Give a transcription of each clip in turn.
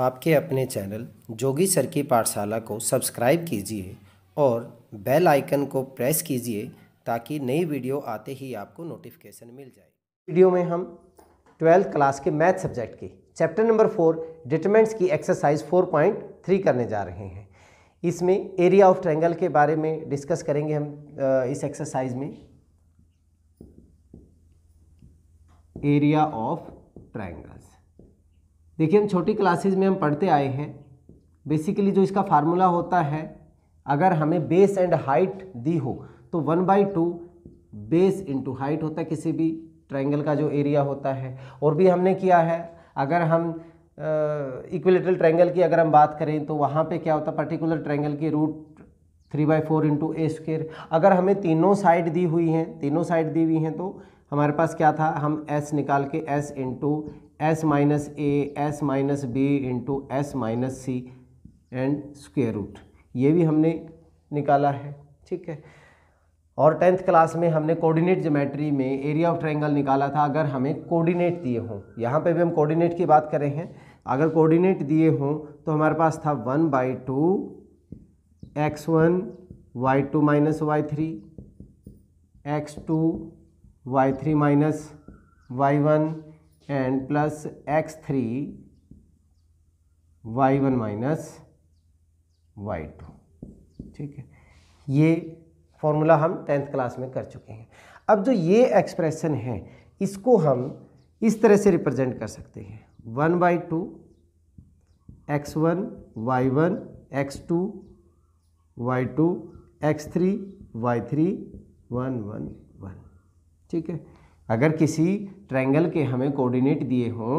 आपके अपने चैनल जोगी सर की पाठशाला को सब्सक्राइब कीजिए और बेल आइकन को प्रेस कीजिए ताकि नई वीडियो आते ही आपको नोटिफिकेशन मिल जाए वीडियो में हम ट्वेल्थ क्लास के मैथ सब्जेक्ट के चैप्टर नंबर फोर डिटमेंट्स की एक्सरसाइज 4.3 करने जा रहे हैं इसमें एरिया ऑफ ट्रैंगल के बारे में डिस्कस करेंगे हम इस एक्सरसाइज में एरिया ऑफ ट्रैंगल्स देखिए हम छोटी क्लासेज में हम पढ़ते आए हैं बेसिकली जो इसका फार्मूला होता है अगर हमें बेस एंड हाइट दी हो तो one by two base into height होता है किसी भी ट्रायंगल का जो एरिया होता है और भी हमने किया है अगर हम इक्विलेटरल ट्रायंगल की अगर हम बात करें तो वहाँ पे क्या होता है पर्टिकुलर ट्रायंगल की root three by four into a square अगर हमें तीनों साइड दी हुई हैं तीनों साइड दी हुई हैं तो हमारे पास क्या था हम एस निकाल के s into s minus a s minus b into s minus c and square root ये भी हमने निकाला है ठीक है और टेंथ क्लास में हमने कोऑर्डिनेट ज्योमेट्री में एरिया ऑफ ट्रायंगल निकाला था अगर हमें कोऑर्डिनेट दिए हों यहाँ पे भी हम कोऑर्डिनेट की बात कर रहे हैं अगर कोऑर्डिनेट दिए हों तो हमारे पास था one by two x one y two minus y three x two y three minus y one and plus x three y one minus y two ठीक है ये फॉर्मूला हम टेंथ क्लास में कर चुके हैं अब जो ये एक्सप्रेशन है इसको हम इस तरह से रिप्रेजेंट कर सकते हैं one by two x one y one x two y two x three y three one one one ठीक है अगर किसी ट्रैंगल के हमें कोऑर्डिनेट दिए हों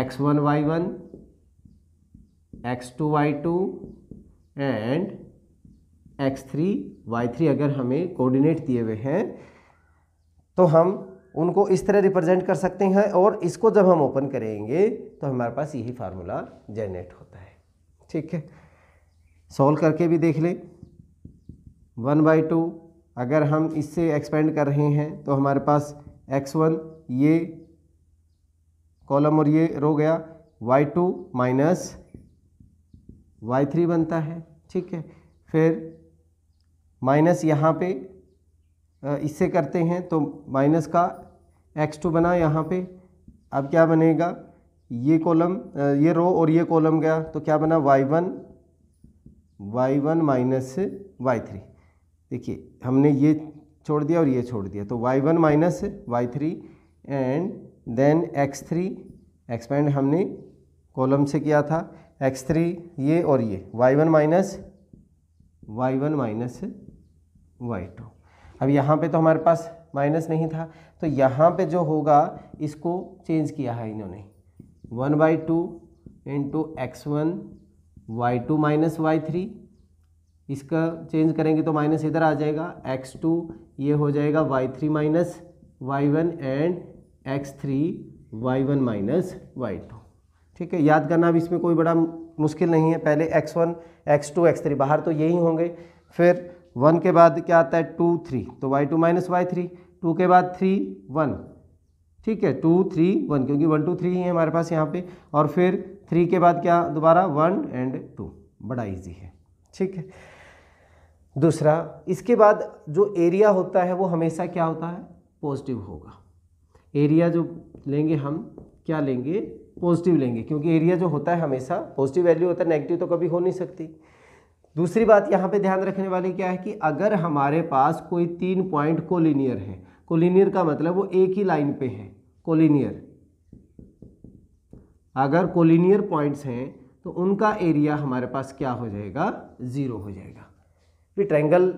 x one y one x two y two and x three y three अगर हमें कोऑर्डिनेट दिए हुए हैं तो हम उनको इस तरह रिप्रेजेंट कर सकते हैं और इसको जब हम ओपन करेंगे तो हमारे पास यही फार्मूला जनरेट होता है ठीक है सॉल्व करके भी देख लें वन बाई टू अगर हम इससे एक्सपेंड कर रहे हैं तो हमारे पास एक्स वन ये कॉलम और ये रो गया y two minus y three बनता है ठीक है फिर माइनस यहाँ पे इससे करते हैं तो माइनस का एक्स टू बना यहाँ पे अब क्या बनेगा ये कॉलम ये रो और ये कॉलम गया तो क्या बना y one y one minus y three देखिए हमने ये छोड़ दिया और ये छोड़ दिया तो y1 one minus y three and then x3 expand हमने कॉलम से किया था x3 ये और ये y1 one minus y one minus y two अब यहाँ पे तो हमारे पास माइनस नहीं था तो यहाँ पे जो होगा इसको चेंज किया है इन्होंने one by two into x one y two minus y three इसका चेंज करेंगे तो माइनस इधर आ जाएगा एक्स टू ये हो जाएगा y three minus y one and x three y one minus y two ठीक है याद करना अब इसमें कोई बड़ा मुश्किल नहीं है पहले x one x two x three बाहर तो यही होंगे फिर वन के बाद क्या आता है टू थ्री तो y two minus y three two के बाद थ्री वन ठीक है टू थ्री वन क्योंकि वन टू थ्री ही है हमारे पास यहाँ पे और फिर थ्री के बाद क्या दोबारा वन एंड टू बड़ा इजी है ठीक है दूसरा इसके बाद जो एरिया होता है वो हमेशा क्या होता है पॉजिटिव होगा एरिया जो लेंगे हम क्या लेंगे पॉजिटिव लेंगे क्योंकि एरिया जो होता है हमेशा पॉजिटिव वैल्यू होता है नेगेटिव तो कभी हो नहीं सकती दूसरी बात यहाँ पे ध्यान रखने वाली क्या है कि अगर हमारे पास कोई तीन पॉइंट कोलिनियर है कोलिनियर का मतलब वो एक ही लाइन पे है कोलिनियर अगर कोलिनियर पॉइंट्स हैं तो उनका एरिया हमारे पास क्या हो जाएगा ज़ीरो हो जाएगा भी ट्रैंगल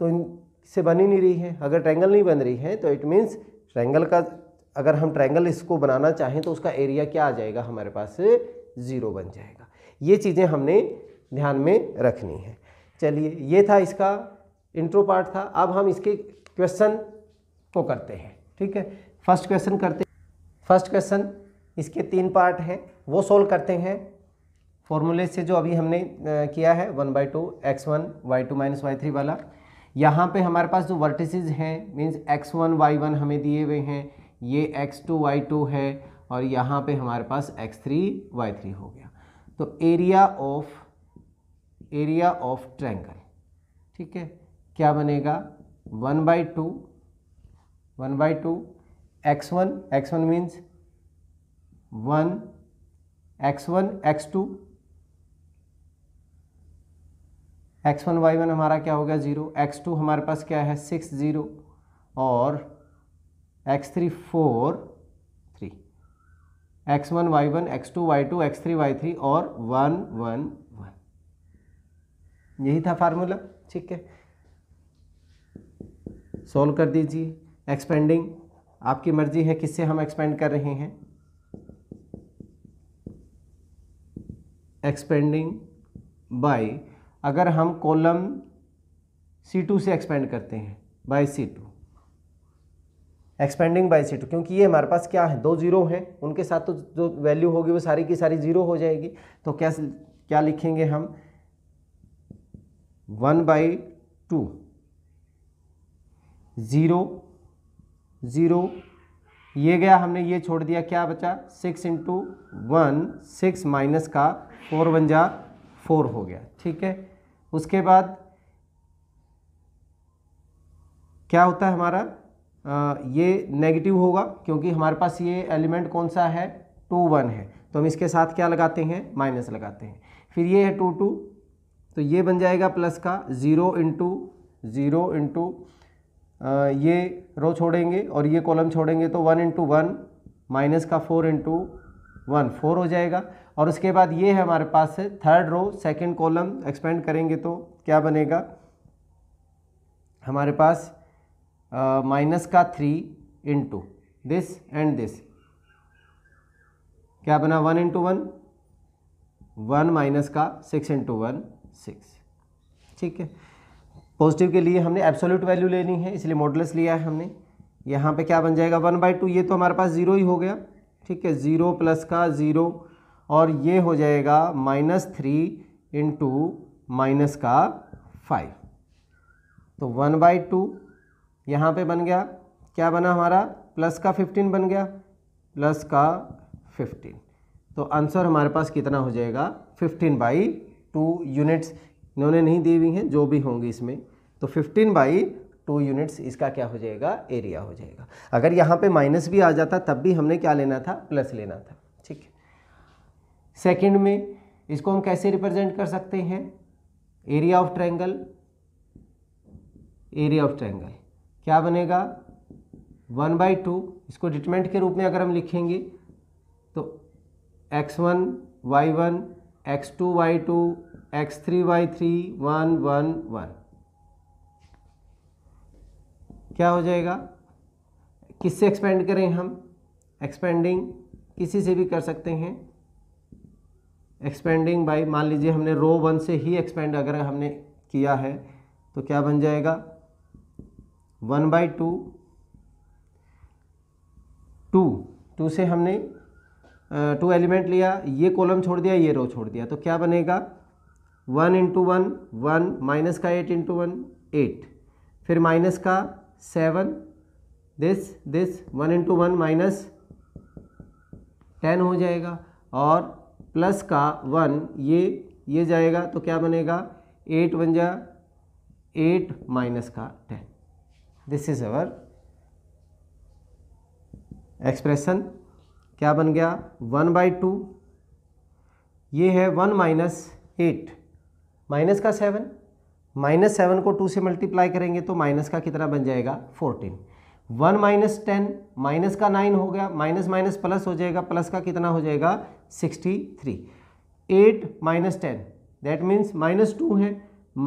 तो इनसे बन ही नहीं रही है अगर ट्रैंगल नहीं बन रही है तो इट मीन्स ट्रैंगल का अगर हम ट्रैंगल इसको बनाना चाहें तो उसका एरिया क्या आ जाएगा हमारे पास ज़ीरो बन जाएगा ये चीज़ें हमने ध्यान में रखनी है चलिए ये था इसका इंट्रो पार्ट था अब हम इसके क्वेश्चन को करते हैं ठीक है फर्स्ट क्वेश्चन करते फर्स्ट क्वेश्चन इसके तीन पार्ट हैं वो सोल्व करते हैं फॉर्मूले से जो अभी हमने किया है one by two x one y two minus y three वाला यहाँ पे हमारे पास जो वर्टिसेज हैं means x one y one हमें दिए हुए हैं ये एक्स टू वाई टू है और यहाँ पे हमारे पास एक्स थ्री वाई थ्री हो गया तो area of area of triangle ठीक है क्या बनेगा one by two one by two x one x one means one x one x two x one y one हमारा क्या हो गया ज़ीरो एक्स टू हमारे पास क्या है सिक्स ज़ीरो और x three four three x one y one x two y two x three y three और वन वन वन यही था फार्मूला ठीक है सॉल्व कर दीजिए एक्सपेंडिंग आपकी मर्जी है किससे हम एक्सपेंड कर रहे हैं एक्सपेंडिंग बाई अगर हम कॉलम सी टू से एक्सपेंड करते हैं by c two expanding by c two क्योंकि ये हमारे पास क्या है दो जीरो हैं उनके साथ तो जो वैल्यू होगी वो सारी की सारी जीरो हो जाएगी तो क्या क्या लिखेंगे हम one by two zero zero ये गया हमने ये छोड़ दिया क्या बचा six into one six minus का फोर वन जा फोर हो गया ठीक है उसके बाद क्या होता है हमारा आ, ये नेगेटिव होगा क्योंकि हमारे पास ये एलिमेंट कौन सा है टू वन है तो हम इसके साथ क्या लगाते हैं माइनस लगाते हैं फिर ये है टू टू तो ये बन जाएगा प्लस का ज़ीरो इंटू ज़ीरो इंटू ये रो छोड़ेंगे और ये कॉलम छोड़ेंगे तो वन इंटू वन माइनस का फोर इंटू वन फोर हो जाएगा और उसके बाद ये है हमारे पास से third row second column expand करेंगे तो क्या बनेगा हमारे पास माइनस uh, का three into this and this क्या बना one into one one minus का सिक्स इंटू वन सिक्स ठीक है पॉजिटिव के लिए हमने एब्सोल्यूट वैल्यू लेनी है इसलिए मॉडल्स लिया है हमने यहाँ पे क्या बन जाएगा वन बाई टू ये तो हमारे पास ज़ीरो ही हो गया ठीक है ज़ीरो प्लस का ज़ीरो और ये हो जाएगा माइनस थ्री इंटू माइनस का फाइव तो वन बाई टू यहाँ पर बन गया क्या बना हमारा प्लस का फिफ्टीन बन गया प्लस का फिफ्टीन तो आंसर हमारे पास कितना हो जाएगा फिफ्टीन बाई टू यूनिट्स इन्होंने नहीं दी हुई हैं जो भी होंगी इसमें तो फिफ्टीन बाई टू यूनिट्स इसका क्या हो जाएगा एरिया हो जाएगा अगर यहाँ पे माइनस भी आ जाता तब भी हमने क्या लेना था प्लस लेना था ठीक है सेकेंड में इसको हम कैसे रिप्रेजेंट कर सकते हैं area of triangle area of triangle क्या बनेगा वन बाई टू इसको डिटमेंट के रूप में अगर हम लिखेंगे तो x one y one x two y two x three y three one one one क्या हो जाएगा किससे एक्सपेंड करें हम एक्सपेंडिंग किसी से भी कर सकते हैं एक्सपेंडिंग बाई मान लीजिए हमने रो वन से ही एक्सपेंड अगर हमने किया है तो क्या बन जाएगा one by two two two से हमने टू एलिमेंट लिया ये कॉलम छोड़ दिया ये रो छोड़ दिया तो क्या बनेगा one into one one minus का एट इंटू वन एट फिर माइनस का seven this this one into one minus ten हो जाएगा और प्लस का वन ये ये जाएगा तो क्या बनेगा एट वन जा एट माइनस का ten this is our expression क्या बन गया वन बाई टू ये है वन माइनस एट माइनस का सेवन माइनस सेवन को टू से मल्टीप्लाई करेंगे तो माइनस का कितना बन जाएगा fourteen one minus ten minus का नाइन हो गया माइनस माइनस प्लस हो जाएगा प्लस का कितना हो जाएगा sixty three eight minus ten that means minus two है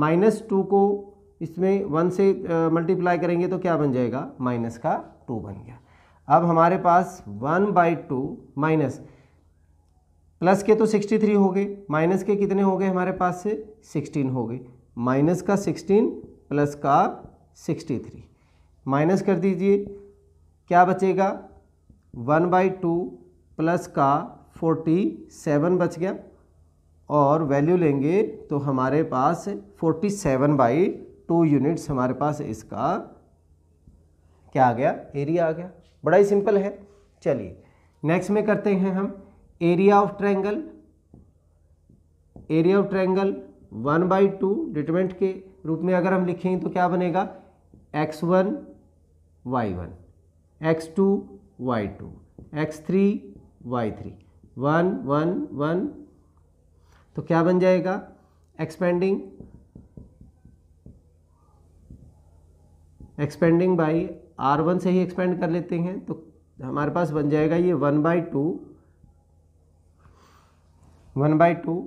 माइनस टू को इसमें वन से मल्टीप्लाई uh, करेंगे तो क्या बन जाएगा माइनस का टू बन गया अब हमारे पास one by two minus plus के तो सिक्सटी थ्री हो गए माइनस के कितने हो गए हमारे पास से सिक्सटीन हो गए माइनस का सिक्सटीन प्लस का सिक्सटी थ्री माइनस कर दीजिए क्या बचेगा वन बाई टू प्लस का फोर्टी सेवन बच गया और वैल्यू लेंगे तो हमारे पास forty seven by two units हमारे पास इसका क्या आ गया एरिया आ गया बड़ा ही सिंपल है चलिए नेक्स्ट में करते हैं हम area of triangle area of triangle one by two determinant के रूप में अगर हम लिखेंगे तो क्या बनेगा x one y one x two y two x three y three one one one तो क्या बन जाएगा expanding expanding by R one से ही एक्सपेंड कर लेते हैं तो हमारे पास बन जाएगा ये one by two one by two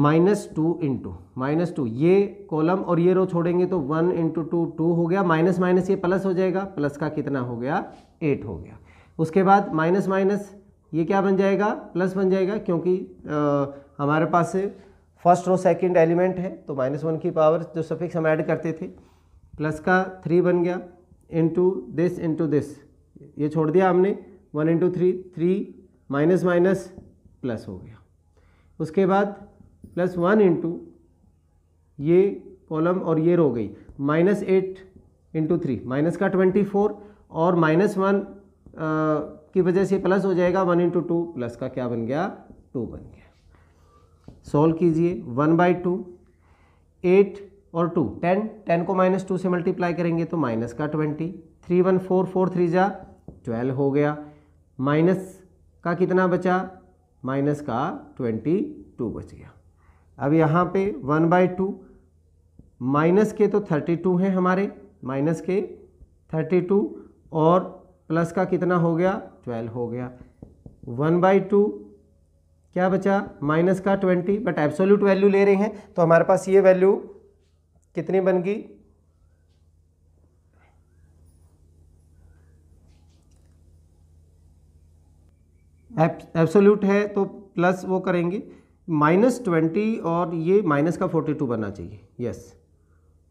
minus two into minus two ये कॉलम और ये रो छोड़ेंगे तो वन इंटू टू टू हो गया माइनस माइनस ये प्लस हो जाएगा प्लस का कितना हो गया एट हो गया उसके बाद माइनस माइनस ये क्या बन जाएगा प्लस बन जाएगा क्योंकि आ, हमारे पास फर्स्ट रो सेकंड एलिमेंट है तो माइनस वन की पावर जो सफिक्स हम ऐड करते थे प्लस का थ्री बन गया इंटू दिस इंटू दिस ये छोड़ दिया हमने one into three three minus minus plus हो गया उसके बाद प्लस वन इंटू ये कॉलम और ये रो गई minus eight into three minus का ट्वेंटी फोर और माइनस वन की वजह से प्लस हो जाएगा वन इंटू टू प्लस का क्या बन गया टू बन गया सॉल्व कीजिए वन बाई टू एट और टू टेन टेन को माइनस टू से मल्टीप्लाई करेंगे तो माइनस का twenty three one four four three जा ट्वेल्व हो गया माइनस का कितना बचा माइनस का ट्वेंटी टू बच गया अब यहाँ पे वन बाई टू माइनस के तो थर्टी टू हैं हमारे माइनस के थर्टी टू और प्लस का कितना हो गया ट्वेल्व हो गया वन बाई टू क्या बचा माइनस का ट्वेंटी बट एब्सोल्यूट वैल्यू ले रहे हैं तो हमारे पास ये वैल्यू कितनी बन गई एब्सोल्यूट है तो प्लस वो करेंगे माइनस ट्वेंटी और ये माइनस का फोर्टी टू बनना चाहिए यस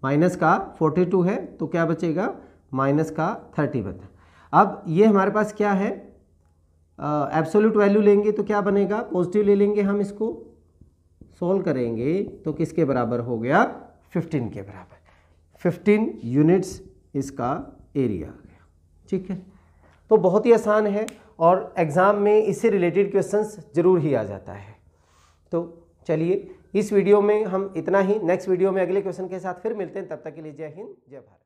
माइनस का फोर्टी टू है तो क्या बचेगा माइनस का थर्टी बचा अब ये हमारे पास क्या है एब्सोल्यूट वैल्यू लेंगे तो क्या बनेगा पॉजिटिव ले लेंगे हम इसको सोल्व करेंगे तो किसके बराबर हो गया फिफ्टीन के बराबर फिफ्टीन यूनिट्स इसका एरिया आ गया ठीक है तो बहुत ही आसान है और एग्ज़ाम में इससे रिलेटेड क्वेश्चंस ज़रूर ही आ जाता है तो चलिए इस वीडियो में हम इतना ही नेक्स्ट वीडियो में अगले क्वेश्चन के साथ फिर मिलते हैं तब तक के लिए जय हिंद जय भारत